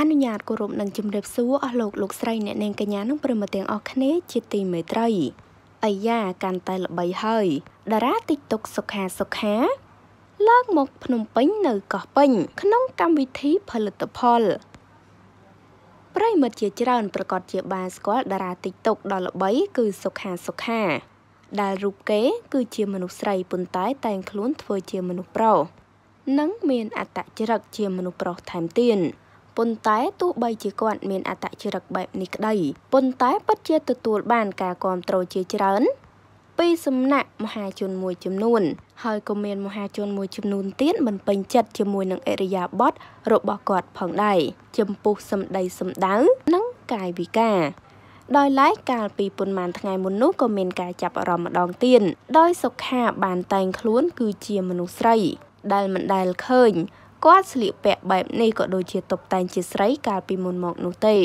អនុញ្ញាតគោរពនិងជម្រាបសួរអស់លោកលោកស្រីអ្នកនាងកញ្ញានិងប្រិមត្តទាំងអស់គ្នាជាទីមេត្រីអាយ៉ាកាន់តែល្បីហើយ តារា TikTok សុខាសុខាឡើងមកភ្នំពេញនៅកោះពេញក្នុងកម្មវិធីផលិតផល ប្រិមិត្តជាច្រើនប្រកាសជាបានស្គាល់តារា TikTok ដ៏ល្បីគឺសុខាសុខា ដែលរូបគេគឺជាមនុស្សស្រីប៉ុន្តែតែងខ្លួនធ្វើជាមនុស្សប្រុសនិងមានអត្តចរិតជាមនុស្សប្រុសថែមទៀតប៉ុន្តែទោះបីជាគាត់មានអត្តចរិតបែបនេះក្តីប៉ុន្តែពិតជាទទួលបានការគ្រប់គ្រងជាច្រើនពីសំណាក់មហាជនមួយចំនួនហើយក៏មានមហាជនមួយចំនួនទៀតមិនពេញចិត្តជាមួយនឹងអរិយាប័ត្ររបស់គាត់ផងដែរចំពោះសម្ដីសម្ដៅនិងកាយវិការដោយឡែកកាលពីប៉ុន្មានថ្ងៃមុននោះក៏មានការចាប់អារម្មណ៍ម្ដងទៀតដោយសុខាបានតែងខ្លួនគឺជាមនុស្សស្រី ដែលមិនដែលឃើញគាត់ស្លៀកពាក់បែបនេះក៏ដូចជាតុបតែងជាស្រីកាលពីមុនមកនោះទេ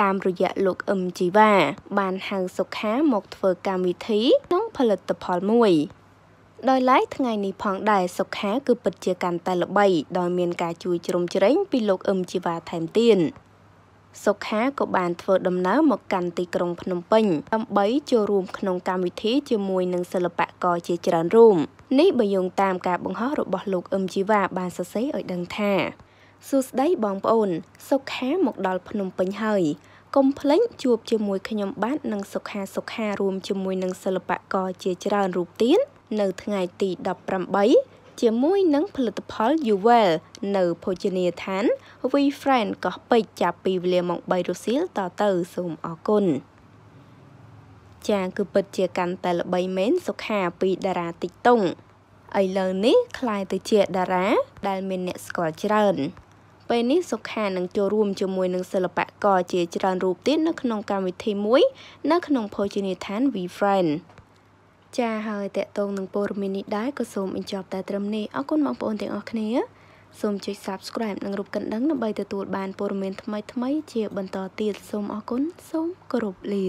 តាមរយៈលោកអឹមជីវ៉ាបានហៅសុខាមកធ្វើកម្មវិធីក្នុងផលិតផលមួយ ដោយឡែកថ្ងៃនេះផងដែរសុខាគឺពិតជាកាន់តែល្បីដោយមានការជួយជ្រោមជ្រែងពីលោកអឹមជីវ៉ាថែមទៀតសុខាក៏បាន ធ្វើដំណើរមកកាន់ទីក្រុងភ្នំពេញដើម្បីចូលរួមក្នុងកម្មវិធី ជាមួយនឹងសិល្បករជាច្រើនរូប។នេះបើយោងតាមការបង្ហោះរបស់លោកអឹមជីវ៉ាបានសរសេរឲ្យដឹងថាសួស្តីបងប្អូន សុខាមកដល់ភ្នំពេញហើយកុំភ្លេចជួបជាមួយខ្ញុំបាទនិងសុខាសុខារួមជាមួយនឹងសិល្បករជាច្រើនរូបទៀតនៅ ថ្ងៃទី18ជាមួយនឹងផលិតផល Yuwel នៅភោជនីយដ្ឋាន We Friend កោះពេជ្រចាប់ពីវេលាម៉ោង3រសៀលតទៅសូមអរគុណចាគឺពិតជាកាន់តែល្បីមែនសុខាពីតារាតិចតុងឥឡូវនេះคล้ายទៅជាតារា ដែលមានអ្នកស្គាល់ច្រើនពេលនេះសុខានឹងចូលរួមជាមួយនឹងសិល្បករជាច្រើនរូបទៀតនៅក្នុងកម្មវិធីមួយនៅក្នុងភោជនីយដ្ឋាន We Friend ចាហើយតកតងនឹងព័ត៌មាននេះដែរក៏សូមបញ្ចប់តែត្រឹមនេះអរគុណបងប្អូនទាំងអស់គ្នាសូមចុច Subscribe និងរូបកណ្ដឹងដើម្បីទទួលបានព័ត៌មានថ្មីៗជាបន្តទៀតសូមអរគុណសូមគោរពលា